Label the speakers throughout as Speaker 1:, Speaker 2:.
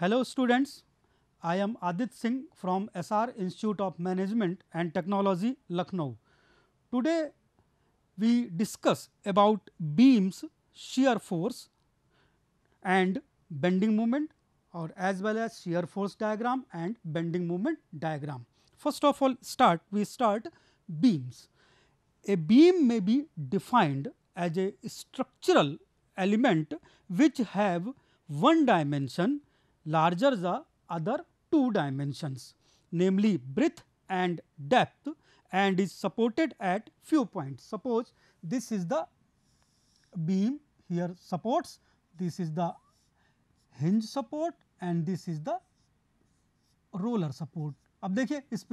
Speaker 1: Hello students, I am Adit Singh from SR Institute of Management and Technology, Lucknow. Today we discuss about beams shear force and bending moment or as well as shear force diagram and bending moment diagram. First of all start we start beams. A beam may be defined as a structural element which have one dimension larger the other two dimensions namely breadth and depth and is supported at few points. Suppose this is the beam here supports, this is the hinge support and this is the roller support. Now, see this.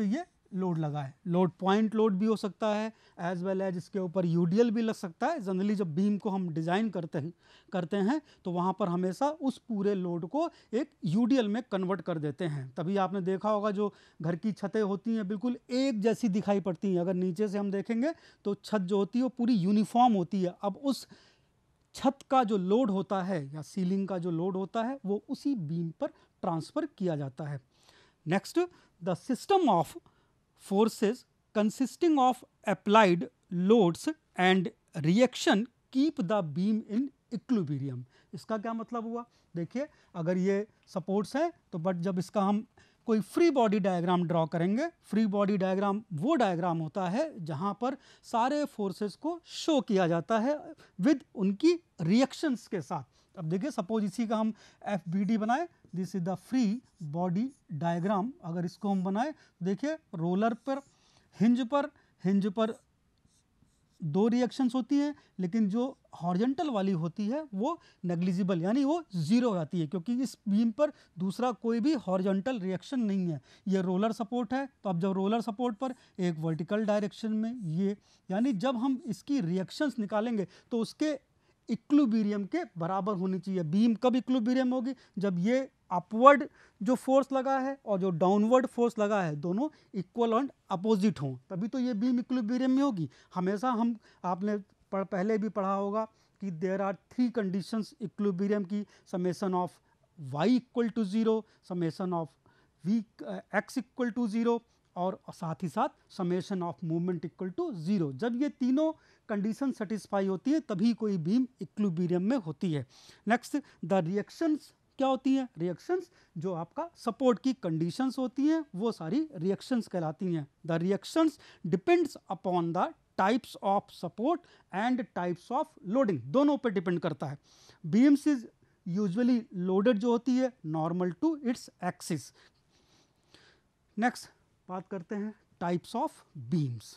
Speaker 1: Load लगा है load point load भी हो सकता है as well as इसके ऊपर you भी लग सकता है जनरली जब बीम को हम डिज़ाइन करते हैं करते हैं तो वहाँ पर हमेशा उस पूरे लोड को एक यू में कन्वर्ट कर देते हैं तभी आपने देखा होगा जो घर की छतें होती हैं बिल्कुल एक जैसी दिखाई पड़ती हैं अगर नीचे से हम देखेंगे तो छत जो होती है वो पूरी यूनिफॉर्म होती है अब उस छत का जो लोड होता है या सीलिंग का जो लोड होता है वो उसी बीम पर ट्रांसफ़र किया जाता है next the system of forces consisting of applied loads and reaction keep the beam in equilibrium. इसका क्या मतलब हुआ देखिए अगर ये सपोर्ट्स हैं तो बट जब इसका हम कोई फ्री बॉडी डायग्राम ड्रॉ करेंगे फ्री बॉडी डायग्राम वो डायग्राम होता है जहाँ पर सारे फोर्सेस को शो किया जाता है विद उनकी रिएक्शंस के साथ अब देखिए सपोज इसी का हम एफ बी डी बनाए this is the free body diagram अगर इसको हम बनाए तो देखिए रोलर पर हिंज पर हिंज पर दो रिएक्शंस होती हैं लेकिन जो हॉर्जेंटल वाली होती है वो नेग्लिजिबल यानी वो ज़ीरो हो जाती है क्योंकि इस बीम पर दूसरा कोई भी हॉर्जेंटल रिएक्शन नहीं है ये रोलर सपोर्ट है तो अब जब रोलर सपोर्ट पर एक वर्टिकल डायरेक्शन में ये यानी जब हम इसकी रिएक्शंस निकालेंगे तो उसके इक्लूबीरियम के बराबर होनी चाहिए बीम कब इक्लूबीरियम होगी जब ये अपवर्ड जो फोर्स लगा है और जो डाउनवर्ड फोर्स लगा है दोनों इक्वल एंड अपोजिट हों तभी तो ये बीम इक्लूबीरियम में होगी हमेशा हम आपने पढ़, पहले भी पढ़ा होगा कि there are three conditions equilibrium की summation of Y equal to zero summation of V X equal to zero और साथ ही साथ summation of movement equal to zero जब ये तीनों कंडीशन सेटिस्फाई होती है तभी कोई बीम इक्लुबीरियम में होती है नेक्स्ट द रिएक्शंस क्या होती हैं रिएक्शंस जो आपका सपोर्ट की कंडीशंस होती हैं वो सारी रिएक्शंस कहलाती हैं the reactions depends upon the types of support and types of loading दोनों पर डिपेंड करता है बीम्स इज यूजली लोडेड जो होती है normal to its axis next बात करते हैं types of beams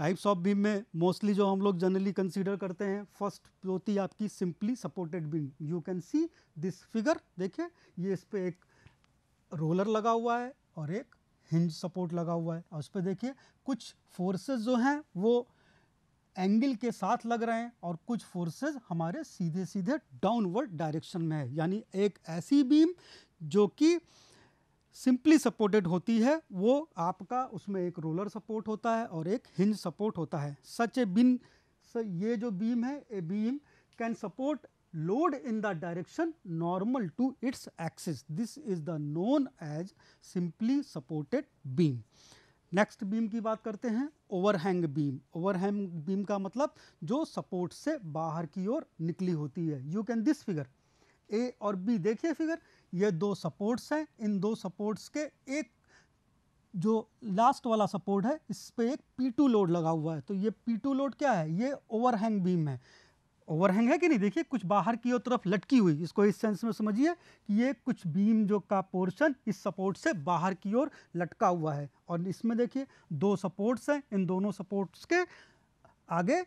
Speaker 1: types of beam में मोस्टली जो हम लोग जनरली कंसीडर करते हैं फर्स्ट होती है आपकी simply supported beam you can see this figure देखिए ये इस पर एक रोलर लगा हुआ है और एक हिंज सपोर्ट लगा हुआ है और उस पर देखिए कुछ फोर्सेस जो हैं वो एंगल के साथ लग रहे हैं और कुछ फोर्सेस हमारे सीधे सीधे डाउनवर्ड डायरेक्शन में है यानी एक ऐसी बीम जो कि सिंपली सपोर्टेड होती है वो आपका उसमें एक रोलर सपोर्ट होता है और एक हिंज सपोर्ट होता है सच ए बिन ये जो बीम है a beam can support load in the direction normal to its axis this is the known as simply supported beam next beam की बात करते हैं ओवरहैंग बीम ओवरहैंग बीम का मतलब जो सपोर्ट से बाहर की ओर निकली होती है you can this figure A और बी देखिए फिगर ये दो सपोर्ट्स हैं इन दो सपोर्ट्स के एक जो लास्ट वाला सपोर्ट है इस पर एक P2 लोड लगा हुआ है तो ये P2 लोड क्या है ये ओवरहैंग बीम है ओवरहैंग है कि नहीं देखिए कुछ बाहर की ओर तरफ लटकी हुई इसको इस सेंस में समझिए कि ये कुछ बीम जो का पोर्शन इस सपोर्ट से बाहर की ओर लटका हुआ है और इसमें देखिए दो सपोर्ट्स हैं इन दोनों सपोर्ट्स के आगे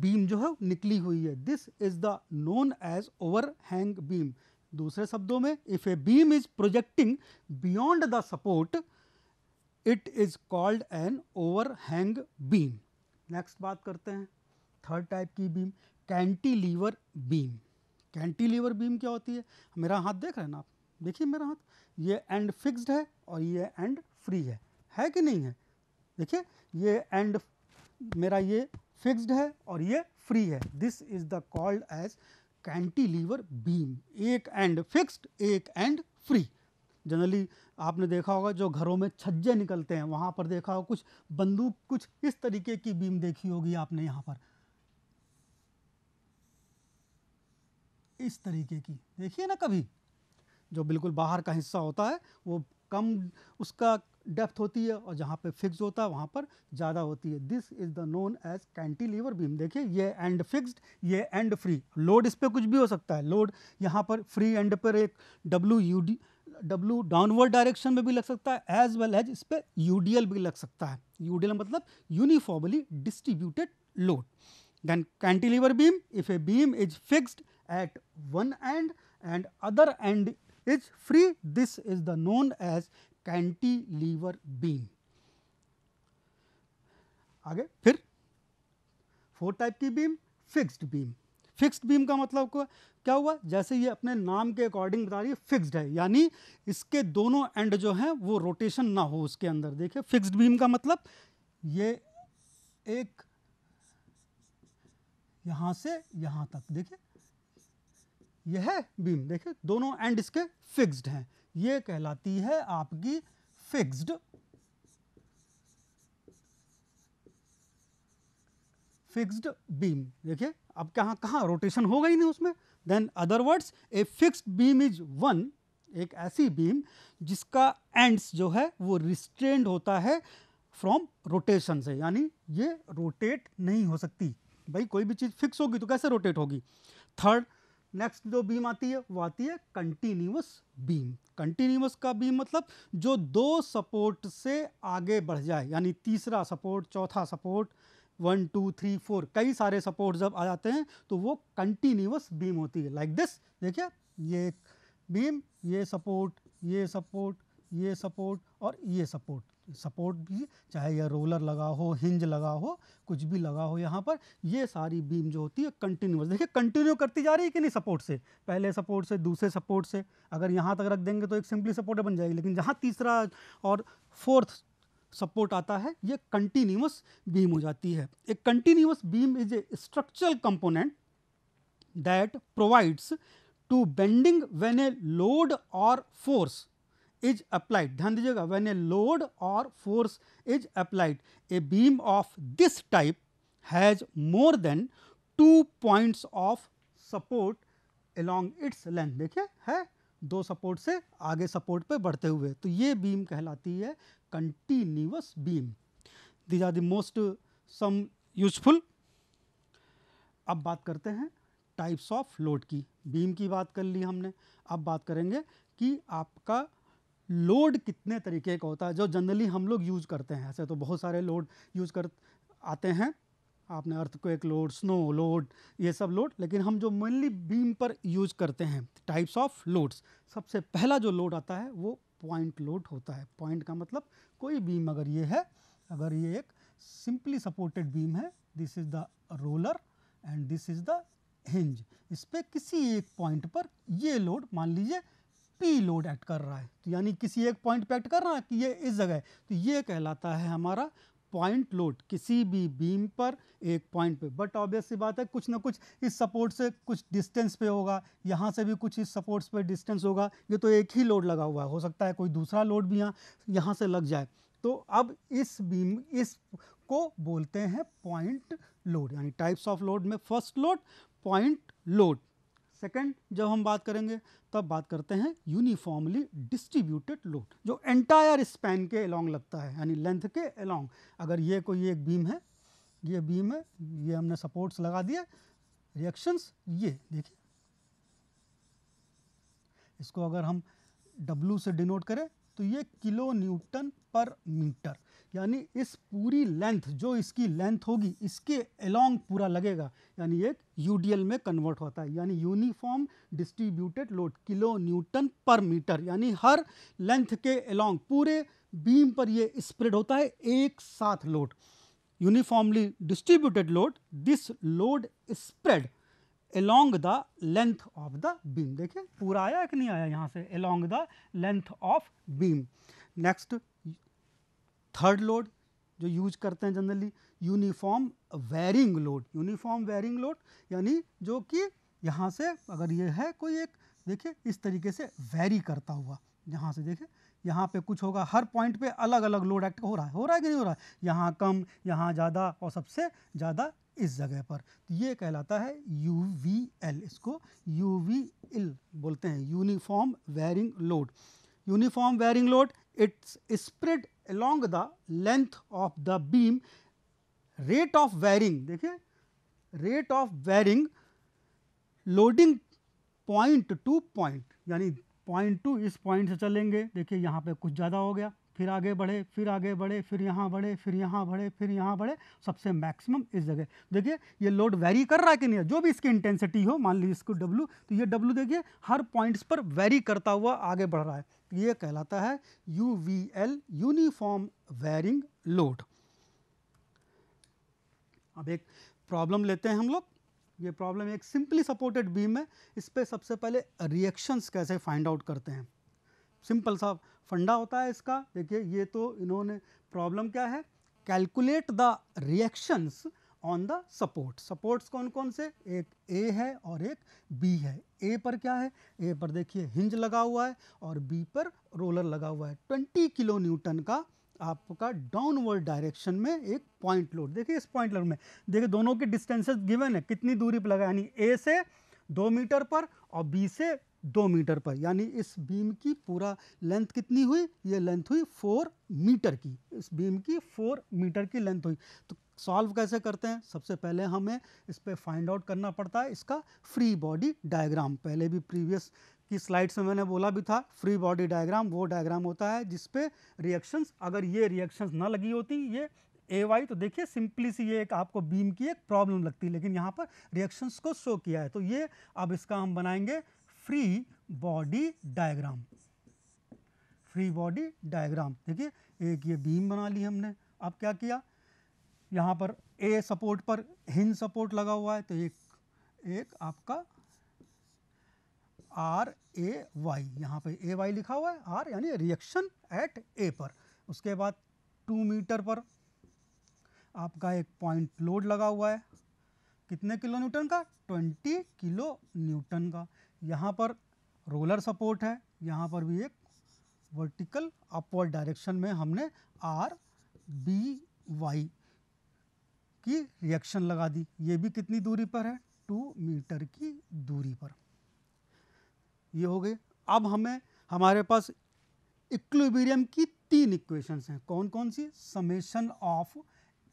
Speaker 1: बीम जो है निकली हुई है this is the known as over hang beam दूसरे शब्दों में if a beam is projecting beyond the support it is called an overhang beam next बात करते हैं थर्ड टाइप की beam cantilever beam cantilever beam क्या होती है मेरा हाथ देख रहे हैं ना आप देखिए मेरा हाथ ये एंड फिक्स्ड है और ये एंड फ्री है है कि नहीं है देखिए ये एंड मेरा ये फिक्स्ड है और ये फ्री है this is the called as cantilever beam एक एंड फिक्स्ड एक एंड फ्री जनरली आपने देखा होगा जो घरों में छज्जे निकलते हैं वहां पर देखा होगा कुछ बंदूक कुछ इस तरीके की बीम देखी होगी आपने यहां पर इस तरीके की देखिए ना कभी जो बिल्कुल बाहर का हिस्सा होता है वो कम उसका डेप्थ होती है और जहाँ पे फिक्स होता है वहाँ पर ज़्यादा होती है this is the known as cantilever beam देखिए ये एंड फिक्स्ड ये एंड फ्री लोड इस पर कुछ भी हो सकता है लोड यहाँ पर फ्री एंड पर एक W U D W downward direction में भी लग सकता है एज वेल एज इस पर यू भी लग सकता है यू मतलब uniformly distributed load then cantilever beam if a beam is fixed at one end and other end is free. This is the known as cantilever beam. आगे फिर four type की beam fixed beam fixed beam का मतलब क्या हुआ जैसे ये अपने नाम के अकॉर्डिंग बता रही है फिक्स्ड है यानी इसके दोनों एंड जो हैं वो रोटेशन ना हो उसके अंदर देखिए फिक्स्ड बीम का मतलब ये एक यहां से यहां तक देखिए यह बीम देखिए दोनों एंड इसके फिक्स्ड हैं यह कहलाती है आपकी फिक्स्ड फिक्स्ड बीम देखिए अब कहाँ कहा रोटेशन हो गई नहीं उसमें then other words a fixed beam is one एक ऐसी बीम जिसका एंड्स जो है वो रिस्ट्रेंड होता है फ्रॉम रोटेशन से यानी ये रोटेट नहीं हो सकती भाई कोई भी चीज़ फिक्स होगी तो कैसे रोटेट होगी थर्ड नेक्स्ट जो बीम आती है वो आती है कंटिन्यूस बीम कंटिन्यूस का बीम मतलब जो दो सपोर्ट से आगे बढ़ जाए यानी तीसरा सपोर्ट चौथा support one two three four कई सारे सपोर्ट जब आ जाते हैं तो वो कंटिन्यूस बीम होती है लाइक दिस देखिए ये बीम ये सपोर्ट ये सपोर्ट ये सपोर्ट और ये सपोर्ट सपोर्ट भी चाहे यह रोलर लगा हो हिंज लगा हो कुछ भी लगा हो यहाँ पर ये सारी बीम जो होती है कंटिन्यूस देखिए कंटिन्यू करती जा रही है कि नहीं सपोर्ट से पहले सपोर्ट से दूसरे सपोर्ट से अगर यहाँ तक रख देंगे तो एक सिंपली सपोर्ट बन जाएगी लेकिन जहाँ तीसरा और फोर्थ सपोर्ट आता है ये कंटिन्यूस बीम हो जाती है एक continuous beam is a structural component that provides to bending when a load or force is applied ध्यान दीजिएगा when a load or force is applied a beam of this type has more than two points of support along its length देखिए है दो support से आगे support पे बढ़ते हुए तो ये बीम कहलाती है continuous beam these are the most some useful अब बात करते हैं टाइप्स ऑफ लोड की बीम की बात कर ली हमने अब बात करेंगे कि आपका लोड कितने तरीके का होता है जो जनरली हम लोग यूज़ करते हैं ऐसे तो बहुत सारे लोड यूज़ कर आते हैं आपने अर्थ को एक लोड स्नो लोड ये सब लोड लेकिन हम जो मेनली बीम पर यूज करते हैं टाइप्स ऑफ लोड्स सबसे पहला जो लोड आता है वो पॉइंट लोड होता है पॉइंट का मतलब कोई बीम अगर ये है अगर ये एक सिंपली सपोर्टेड बीम है this is the roller end this is the hinge इस पर किसी एक पॉइंट पर ये लोड मान लीजिए पी लोड एक्ट कर रहा है तो यानी किसी एक पॉइंट पे एक्ट कर रहा है कि ये इस जगह है तो ये कहलाता है हमारा पॉइंट लोड किसी भी बीम पर एक पॉइंट पे बट ऑब्वियस सी बात है कुछ ना कुछ इस सपोर्ट से कुछ डिस्टेंस पे होगा यहाँ से भी कुछ इस सपोर्ट्स पे डिस्टेंस होगा ये तो एक ही लोड लगा हुआ है हो सकता है कोई दूसरा लोड भी यहाँ यहाँ से लग जाए तो अब इस बीम इस को बोलते हैं पॉइंट लोड यानी टाइप्स ऑफ लोड में first load point load second जब हम बात करेंगे तब बात करते हैं यूनिफॉर्मली डिस्ट्रीब्यूटेड लोड जो एंटायर स्पैन के अलॉन्ग लगता है यानी लेंथ के अलॉन्ग अगर ये कोई एक बीम है ये बीम है ये हमने सपोर्ट्स लगा दिया रिएक्शंस ये देखिए इसको अगर हम W से डिनोट करें तो ये किलो न्यूटन पर मीटर यानी इस पूरी लेंथ जो इसकी लेंथ होगी इसके अलोंग पूरा लगेगा यानी एक यूडीएल में कन्वर्ट होता है यानी uniform distributed load kilo newton पर मीटर यानी हर लेंथ के अलोंग पूरे बीम पर ये स्प्रेड होता है एक साथ load uniformly distributed load this load spread along the length of the beam देखिए पूरा आया कि नहीं आया यहाँ से along the length of beam next third load जो यूज करते हैं generally uniform varying load uniform varying load यानी जो कि यहाँ से अगर ये है कोई एक देखिए इस तरीके से वेरी करता हुआ यहाँ से देखिए यहाँ पे कुछ होगा हर पॉइंट पे अलग अलग लोड एक्ट हो रहा है हो रहा है कि नहीं हो रहा है यहाँ कम यहाँ ज़्यादा और सबसे ज़्यादा इस जगह पर तो ये कहलाता है यू वी एल इसको यू वी एल बोलते हैं uniform varying load uniform bearing load, it is spread along the length of the beam. Rate of varying, dekhiye rate of varying loading point to point yani point to is point se chalenge dekhiye yahan pe kuch zyada ho gaya फिर आगे बढ़े फिर आगे बढ़े फिर यहाँ बढ़े फिर यहाँ बढ़े फिर यहाँ बढ़े सबसे मैक्सिमम इस जगह देखिए ये लोड वेरी कर रहा है कि नहीं जो भी इसकी इंटेंसिटी हो मान लीजिए इसको डब्लू तो ये डब्लू देखिए हर पॉइंट्स पर वेरी करता हुआ आगे बढ़ रहा है तो ये कहलाता है U V L uniform varying load अब एक प्रॉब्लम लेते हैं हम लोग ये प्रॉब्लम एक सिंपली सपोर्टेड बीम है इस पर सबसे पहले रिएक्शंस कैसे फाइंड आउट करते हैं सिंपल सा फंडा होता है इसका देखिए ये तो इन्होंने प्रॉब्लम क्या है calculate the reactions on the support supports कौन कौन से एक ए है और एक बी है ए पर क्या है ए पर देखिए हिंज लगा हुआ है और बी पर रोलर लगा हुआ है ट्वेंटी किलो न्यूटन का आपका डाउनवर्ड डायरेक्शन में एक पॉइंट लोड देखिए इस पॉइंट लोड में देखिए दोनों के डिस्टेंसेस गिवन है कितनी दूरी पर लगा यानी ए से दो मीटर पर और बी से दो मीटर पर यानी इस बीम की पूरा लेंथ कितनी हुई ये लेंथ हुई फोर मीटर की इस बीम की फोर मीटर की लेंथ हुई तो सॉल्व कैसे करते हैं सबसे पहले हमें इस पर फाइंड आउट करना पड़ता है इसका फ्री बॉडी डायग्राम पहले भी प्रीवियस की स्लाइड्स में मैंने बोला भी था फ्री बॉडी डायग्राम वो डायग्राम होता है जिसपे रिएक्शंस अगर ये रिएक्शंस ना लगी होती ये ए वाई तो देखिए सिंपली सी ये एक आपको बीम की एक प्रॉब्लम लगती है लेकिन यहाँ पर रिएक्शंस को शो किया है तो ये अब इसका हम बनाएंगे free body diagram free body diagram देखिए एक ये बीम बना ली हमने अब क्या किया यहाँ पर ए सपोर्ट पर हिंज सपोर्ट लगा हुआ है तो एक एक आपका आर ए वाई यहाँ पर ए वाई लिखा हुआ है आर यानी रिएक्शन एट ए पर उसके बाद टू मीटर पर आपका एक पॉइंट लोड लगा हुआ है कितने किलो न्यूटन का ट्वेंटी किलो न्यूटन का यहाँ पर रोलर सपोर्ट है यहाँ पर भी एक वर्टिकल अपवर्ड डायरेक्शन में हमने आर बी वाई की रिएक्शन लगा दी ये भी कितनी दूरी पर है टू मीटर की दूरी पर ये हो गए अब हमें हमारे पास इक्लिबीरियम की तीन इक्वेशंस हैं कौन कौन सी summation of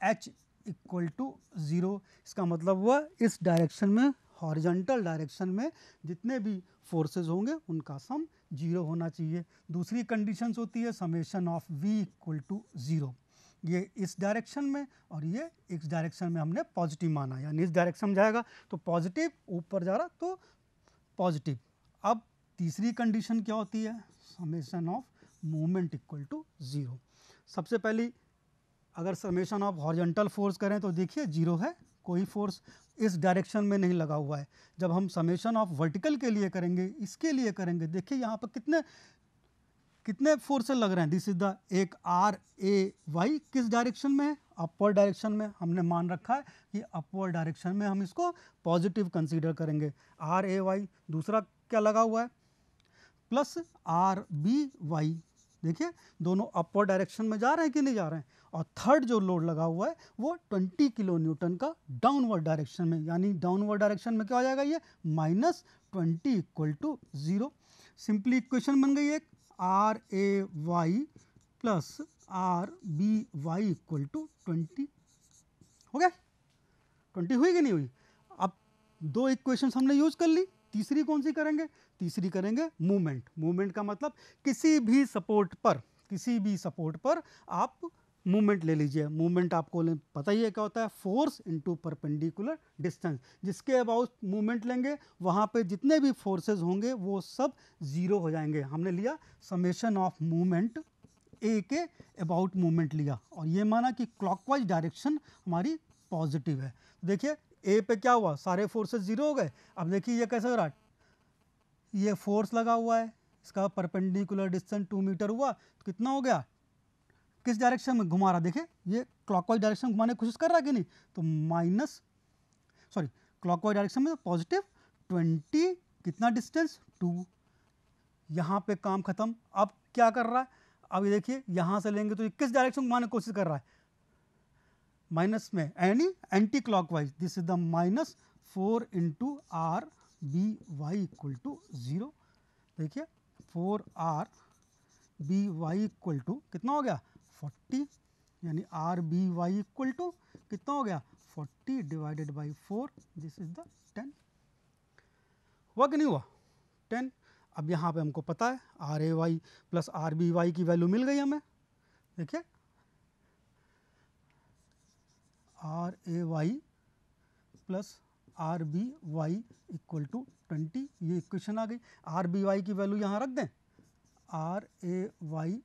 Speaker 1: H equal to zero इसका मतलब हुआ इस डायरेक्शन में हॉरिजेंटल डायरेक्शन में जितने भी फोर्सेस होंगे उनका सम जीरो होना चाहिए दूसरी कंडीशंस होती है summation of V equal to zero ये इस डायरेक्शन में और ये इस डायरेक्शन में हमने पॉजिटिव माना यानी इस डायरेक्शन में जाएगा तो पॉजिटिव ऊपर जा रहा तो पॉजिटिव अब तीसरी कंडीशन क्या होती है summation of moment equal to zero सबसे पहली अगर समेशन ऑफ हॉरिजेंटल फोर्स करें तो देखिए जीरो है कोई फोर्स इस डायरेक्शन में नहीं लगा हुआ है जब हम समेशन ऑफ वर्टिकल के लिए करेंगे इसके लिए करेंगे देखिए यहाँ पर कितने कितने फोर्सेस लग रहे हैं दिस इज द एक आर ए वाई किस डायरेक्शन में है अपवर डायरेक्शन में हमने मान रखा है कि अपवर डायरेक्शन में हम इसको पॉजिटिव कंसीडर करेंगे आर ए वाई दूसरा क्या लगा हुआ है प्लस आर बी वाई देखिए दोनों अपर डायरेक्शन में जा रहे हैं कि नहीं जा रहे हैं और थर्ड जो लोड लगा हुआ है वो 20 किलो न्यूटन का डाउनवर्ड डायरेक्शन में यानी डाउनवर्ड डायरेक्शन में क्या हो जाएगा ये minus twenty equal to zero simply equation बन गई एक R A Y plus R B Y equal to twenty हो गया ट्वेंटी हुई कि नहीं हुई अब दो इक्वेशन हमने यूज़ कर ली तीसरी कौन सी करेंगे तीसरी करेंगे मूवमेंट मूवमेंट का मतलब किसी भी सपोर्ट पर किसी भी सपोर्ट पर आप मूवमेंट ले लीजिए मूवमेंट आपको पता ही है क्या होता है फोर्स इनटू परपेंडिकुलर डिस्टेंस जिसके अबाउट मूवमेंट लेंगे वहाँ पे जितने भी फोर्सेस होंगे वो सब ज़ीरो हो जाएंगे हमने लिया समेशन ऑफ मूवमेंट ए के अबाउट मूवमेंट लिया और ये माना कि क्लॉकवाइज डायरेक्शन हमारी पॉजिटिव है देखिए ए पे क्या हुआ सारे फोर्सेज ज़ीरो हो गए अब देखिए ये कैसे हो रहा है ये फोर्स लगा हुआ है इसका परपेंडिकुलर डिस्टेंस टू मीटर हुआ तो कितना हो गया किस डायरेक्शन में घुमा रहा देखे ये क्लॉकवाइज डायरेक्शन घुमाने की कोशिश कर रहा है कि नहीं तो माइनस सॉरी क्लॉकवाइज डायरेक्शन में पॉजिटिव तो ट्वेंटी कितना डिस्टेंस टू यहाँ पे काम खत्म अब क्या कर रहा है अब ये देखिए यहाँ से लेंगे तो ये किस डायरेक्शन घुमाने की कोशिश कर रहा है माइनस में यानी anti clockwise this is the minus four into R B Y equal to zero देखिए four R B Y equal to कितना हो गया फोर्टी यानी R B Y equal to कितना हो गया forty divided by four this is the ten हुआ कि नहीं हुआ टेन अब यहाँ पे हमको पता है R A Y plus R B Y की वैल्यू मिल गई हमें देखिए R A Y plus R B Y equal to twenty ये इक्वेशन आ गई आर बी वाई की वैल्यू यहाँ रख दें आर ए वाई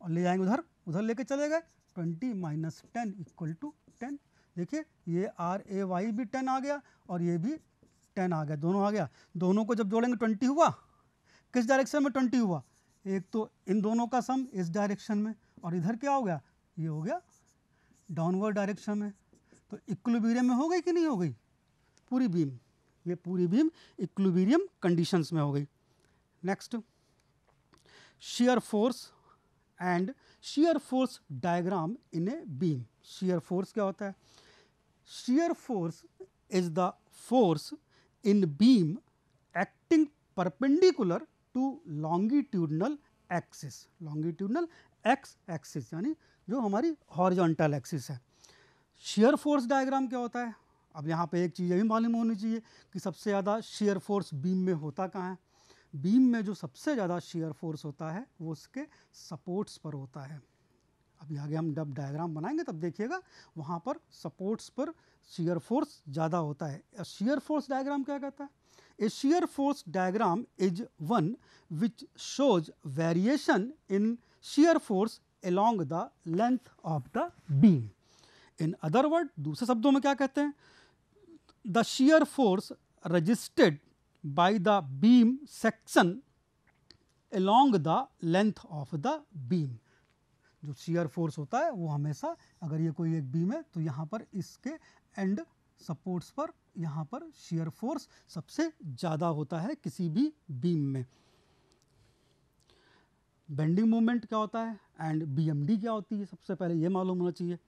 Speaker 1: और ले जाएंगे उधर उधर लेके चले गए twenty minus ten equal to ten देखिए ये आर ए वाई भी टेन आ गया और ये भी टेन आ गया दोनों आ गया दोनों को जब जोड़ेंगे ट्वेंटी हुआ किस डायरेक्शन में ट्वेंटी हुआ एक तो इन दोनों का सम इस डायरेक्शन में और इधर क्या हो गया ये हो गया डाउनवर्ड डायरेक्शन में तो इक्लुबीरियम में हो गई कि नहीं हो गई पूरी बीम ये पूरी बीम इक्लुबीरियम कंडीशंस में हो गई next shear force and shear force diagram in a beam shear force क्या होता है shear force is the force in beam acting perpendicular to longitudinal axis longitudinal x axis यानी जो हमारी हॉर्जोंटल एक्सिस है शेयर फोर्स डायग्राम क्या होता है अब यहाँ पे एक चीज़ ये भी मालूम होनी चाहिए कि सबसे ज़्यादा शेयर फोर्स बीम में होता कहाँ है बीम में जो सबसे ज़्यादा शेयर फोर्स होता है वो उसके सपोर्ट्स पर होता है अभी आगे हम डब डायग्राम बनाएंगे तब देखिएगा वहाँ पर सपोर्ट्स पर शेयर फोर्स ज़्यादा होता है शेयर फोर्स डायग्राम क्या कहता है a shear force diagram is one which shows variation in shear force along the length of the beam in other word दूसरे शब्दों में क्या कहते हैं the shear force registered by the beam section along the length of the beam जो shear force होता है वो हमेशा अगर ये कोई एक बीम है तो यहाँ पर इसके एंड सपोर्ट्स पर यहाँ पर shear फोर्स सबसे ज़्यादा होता है किसी भी बीम में बेंडिंग मोमेंट क्या होता है एंड बीएमडी क्या होती है सबसे पहले ये मालूम होना चाहिए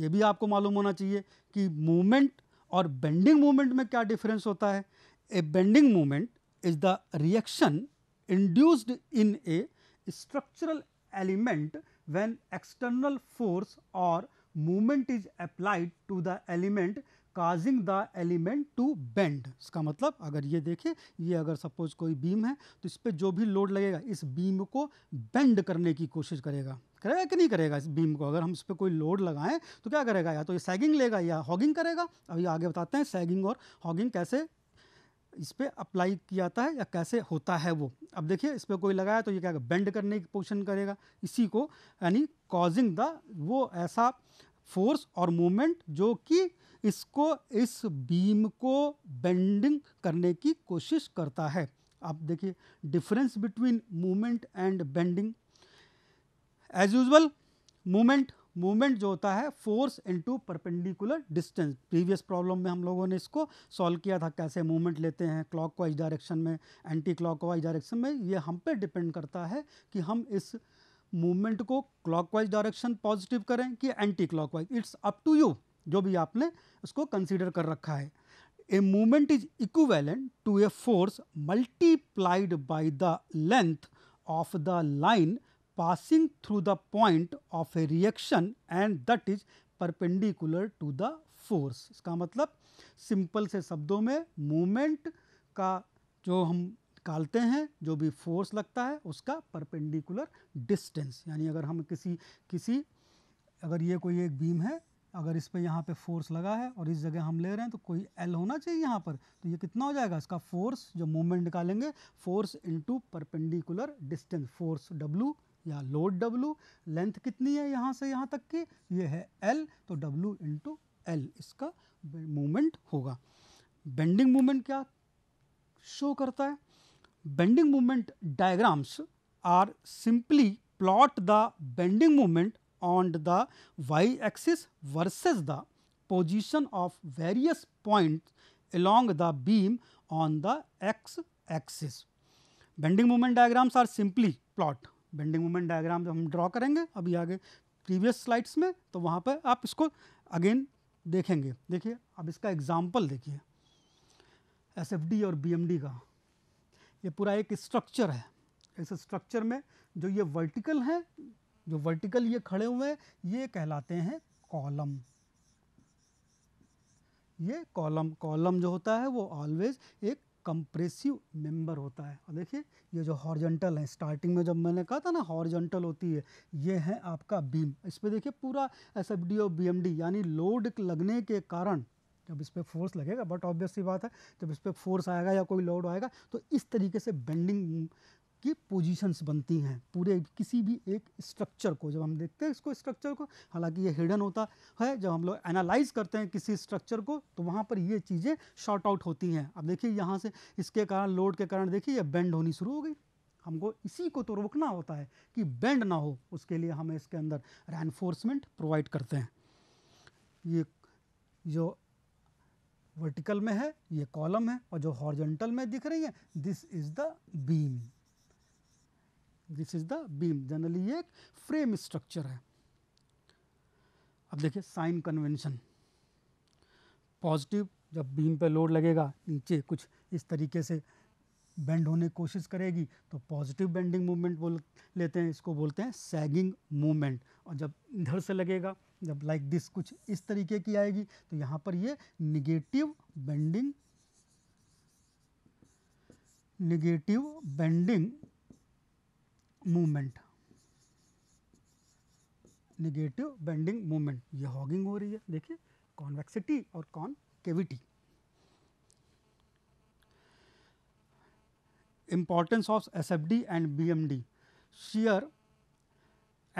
Speaker 1: ये भी आपको मालूम होना चाहिए कि मूवमेंट और बेंडिंग मूवमेंट में क्या डिफरेंस होता है a bending movement is the reaction induced in a structural element when external force और movement is applied to the element causing the element to bend इसका मतलब अगर ये देखें ये अगर सपोज कोई बीम है तो इस पर जो भी लोड लगेगा इस बीम को बेंड करने की कोशिश करेगा करेगा कि नहीं करेगा इस बीम को अगर हम इस पर कोई लोड लगाएं तो क्या करेगा या तो ये सैगिंग लेगा या हॉगिंग करेगा अभी आगे बताते हैं सैगिंग और हॉगिंग कैसे इस पर अप्लाई किया जाता है या कैसे होता है वो अब देखिए इस पर कोई लगाया तो ये क्या बेंड करने की पोजिशन करेगा इसी को यानी कॉजिंग द वो ऐसा फोर्स और मूवमेंट जो कि इसको इस बीम को बेंडिंग करने की कोशिश करता है आप देखिए difference between movement and bending as usual movement movement जो होता है force into perpendicular distance previous problem में हम लोगों ने इसको सॉल्व किया था कैसे मूवमेंट लेते हैं क्लॉक वाइज डायरेक्शन में एंटी क्लॉक वाइज डायरेक्शन में ये हम पे डिपेंड करता है कि हम इस मूवमेंट को क्लॉकवाइज डायरेक्शन पॉजिटिव करें कि anti clockwise it's up to you जो भी आपने उसको कंसीडर कर रखा है a movement is equivalent to a force multiplied by the length of the line passing through the point of a reaction and that is perpendicular to the force इसका मतलब simple से शब्दों में मूवमेंट का जो हम निकालते हैं जो भी फोर्स लगता है उसका परपेंडिकुलर डिस्टेंस यानी अगर हम किसी किसी अगर ये कोई एक बीम है अगर इस पर यहाँ पे फोर्स लगा है और इस जगह हम ले रहे हैं तो कोई एल होना चाहिए यहाँ पर तो ये कितना हो जाएगा इसका फोर्स जो मूवमेंट निकालेंगे force into perpendicular distance force W या लोड डब्लू लेंथ कितनी है यहाँ से यहाँ तक की ये है एल तो डब्लू इंटू एल इसका मूवमेंट होगा बेंडिंग मूवमेंट क्या शो करता है bending moment diagrams are simply plot the bending moment on the y axis versus the position of various points along the beam on the x axis. Bending moment diagrams are simply plot. Bending moment diagram hum draw karenge abhi aage previous slides mein to wahan pe aap isko again dekhenge dekhiye ab iska example dekhiye sfd aur bmd ka ये पूरा एक structure है इस structure में जो ये vertical हैं जो वर्टिकल ये खड़े हुए हैं ये कहलाते हैं कॉलम ये कॉलम कॉलम जो होता है वो ऑलवेज एक कंप्रेसिव मेंबर होता है और देखिए ये जो हॉर्जेंटल है स्टार्टिंग में जब मैंने कहा था ना हॉर्जेंटल होती है ये है आपका बीम इस पर देखिए पूरा S F D B M D यानी लोड लगने के कारण जब इस पर फोर्स लगेगा बट ऑब्वियस सी बात है जब इस पर फोर्स आएगा या कोई लोड आएगा तो इस तरीके से बेंडिंग की पोजीशंस बनती हैं पूरे किसी भी एक स्ट्रक्चर को जब हम देखते हैं इसको स्ट्रक्चर को हालांकि ये हिडन होता है जब हम लोग एनालाइज करते हैं किसी स्ट्रक्चर को तो वहाँ पर ये चीज़ें शॉर्ट आउट होती हैं अब देखिए यहाँ से इसके कारण लोड के कारण देखिए ये बेंड होनी शुरू हो गई हमको इसी को तो रोकना होता है कि बेंड ना हो उसके लिए हम इसके अंदर रैनफोर्समेंट प्रोवाइड करते हैं ये जो वर्टिकल में है ये कॉलम है और जो हॉर्जेंटल में दिख रही है this is the beam this is the beam generally ये एक फ्रेम स्ट्रक्चर है अब देखिए साइन कन्वेंशन पॉजिटिव जब बीम पे लोड लगेगा नीचे कुछ इस तरीके से बेंड होने की कोशिश करेगी तो पॉजिटिव बेंडिंग मूवमेंट बोल लेते हैं इसको बोलते हैं सैगिंग मूवमेंट और जब इधर से लगेगा जब लाइक दिस कुछ इस तरीके की आएगी तो यहाँ पर ये negative bending negative bending movement negative bending movement ये हॉगिंग हो रही है देखिए कॉन्वेक्सिटी और concavity D and B M D shear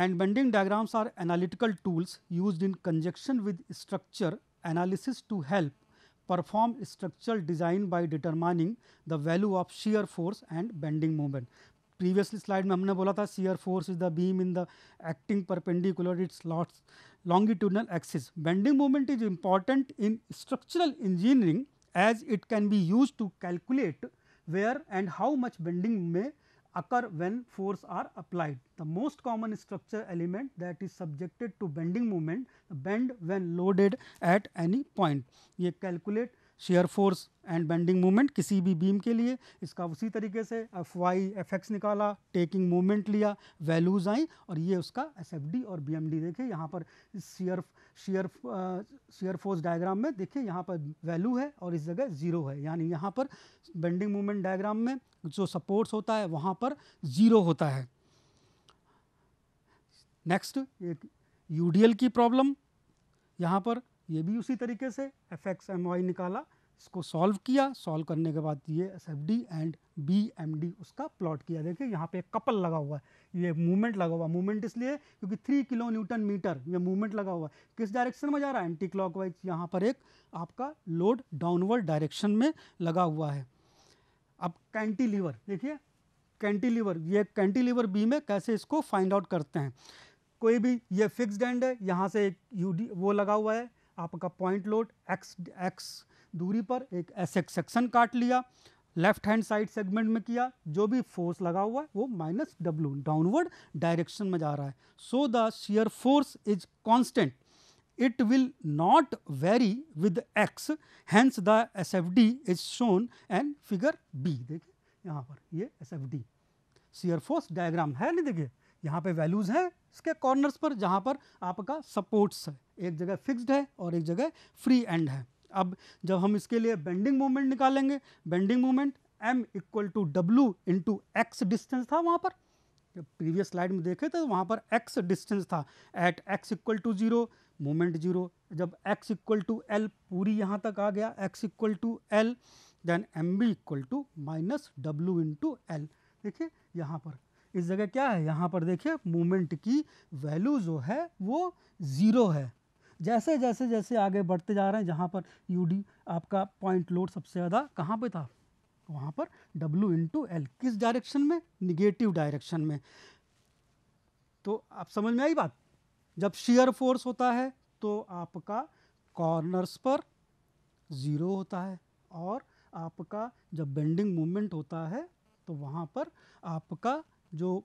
Speaker 1: and bending diagrams are analytical tools used in conjunction with structure analysis to help perform structural design by determining the value of shear force and bending moment. Previously slide में हमने बोला था shear force is the beam in the acting perpendicular its lots longitudinal axis bending moment is important in structural engineering as it can be used to calculate where and how much bending may occur when force are applied. The most common structure element that is subjected to bending moment bend when loaded at any point. ये calculate shear force and bending moment किसी भी beam के लिए इसका उसी तरीके से F Y F X निकाला टेकिंग moment लिया वैल्यूज आई और ये उसका एस एफ डी और बी एम डी देखे यहाँ पर shear shear shear force diagram में देखिए यहाँ पर वैल्यू है और इस जगह ज़ीरो है यानी यहाँ पर बेंडिंग मूवमेंट डायग्राम में जो सपोर्ट्स होता है वहाँ पर ज़ीरो होता है नेक्स्ट एक यूडीएल की प्रॉब्लम यहाँ पर ये भी उसी तरीके से एफ एक्स एम वाई निकाला इसको सॉल्व किया सॉल्व करने के बाद ये S F D and B M D उसका प्लॉट किया देखिए यहाँ पे कपल लगा हुआ है ये मूवमेंट लगा हुआ मूवमेंट इसलिए क्योंकि थ्री किलो न्यूटन मीटर ये मूवमेंट लगा हुआ है किस डायरेक्शन में जा रहा है एंटी क्लॉक वाइज यहाँ पर एक आपका लोड डाउनवर्ड डायरेक्शन में लगा हुआ है अब कैंटीलीवर देखिए कैंटीलीवर ये कैंटीलीवर बी में कैसे इसको फाइंड आउट करते हैं कोई भी ये फिक्स्ड एंड है यहाँ से एक यू वो लगा हुआ है आपका पॉइंट लोड एक्स एक्स दूरी पर एक ऐसे सेक्शन काट लिया लेफ्ट हैंड साइड सेगमेंट में किया जो भी फोर्स लगा हुआ है वो माइनस डब्लू डाउनवर्ड डायरेक्शन में जा रहा है so the shear force is constant it will not vary with x hence the S F D is shown and figure B देखिए यहाँ पर ये S F D shear force diagram है नहीं देखिए यहाँ पे वैल्यूज हैं इसके कॉर्नर्स पर जहाँ पर आपका सपोर्ट्स है एक जगह फिक्स्ड है और एक जगह फ्री एंड है अब जब हम इसके लिए बेंडिंग मोमेंट निकालेंगे bending moment m equal to W into x distance था वहाँ पर प्रीवियस स्लाइड में देखे थे तो वहाँ पर x डिस्टेंस था at x equal to zero moment zero जब x इक्वल टू एल पूरी यहाँ तक आ गया x equal to L then M B equal to minus W into L देखिए यहाँ पर इस जगह क्या है यहाँ पर देखिए मोमेंट की वैल्यू जो है वो ज़ीरो है जैसे जैसे जैसे आगे बढ़ते जा रहे हैं जहाँ पर यू आपका पॉइंट लोड सबसे ज़्यादा कहाँ पर था वहाँ पर W इंटू एल किस डायरेक्शन में निगेटिव डायरेक्शन में तो आप समझ में आई बात जब शेयर फोर्स होता है तो आपका कॉर्नर्स पर ज़ीरो होता है और आपका जब बेंडिंग मूवमेंट होता है तो वहाँ पर आपका जो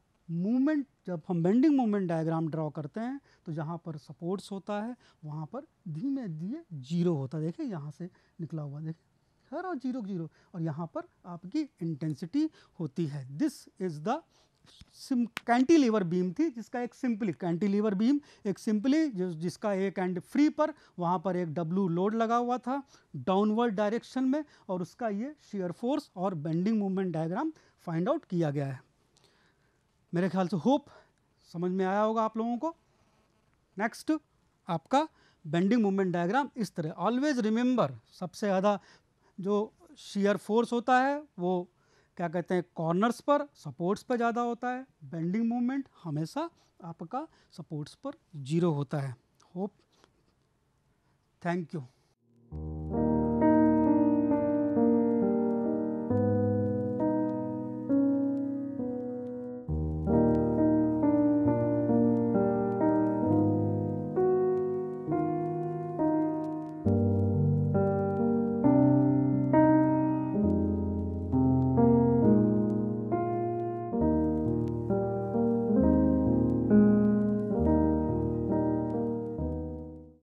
Speaker 1: मूवमेंट जब हम बेंडिंग मूवमेंट डायग्राम ड्रॉ करते हैं तो जहाँ पर सपोर्ट्स होता है वहाँ पर धीमे धीमे जीरो होता है देखिए यहाँ से निकला हुआ देखिए हर और जीरो जीरो और यहाँ पर आपकी इंटेंसिटी होती है this is the sim cantilever beam थी जिसका एक सिंपली कैंटिलीवर बीम एक सिंपली जो जिसका एक एंड फ्री पर वहाँ पर एक डब्लू लोड लगा हुआ था डाउनवर्ड डायरेक्शन में और उसका ये शेयर फोर्स और bending movement diagram find out किया गया है मेरे ख्याल से होप समझ में आया होगा आप लोगों को नेक्स्ट आपका बेंडिंग मूवमेंट डायग्राम इस तरह ऑलवेज रिमेंबर सबसे ज़्यादा जो शीयर फोर्स होता है वो क्या कहते हैं कॉर्नर्स पर सपोर्ट्स पर ज़्यादा होता है बेंडिंग मूवमेंट हमेशा आपका सपोर्ट्स पर जीरो होता है होप थैंक यू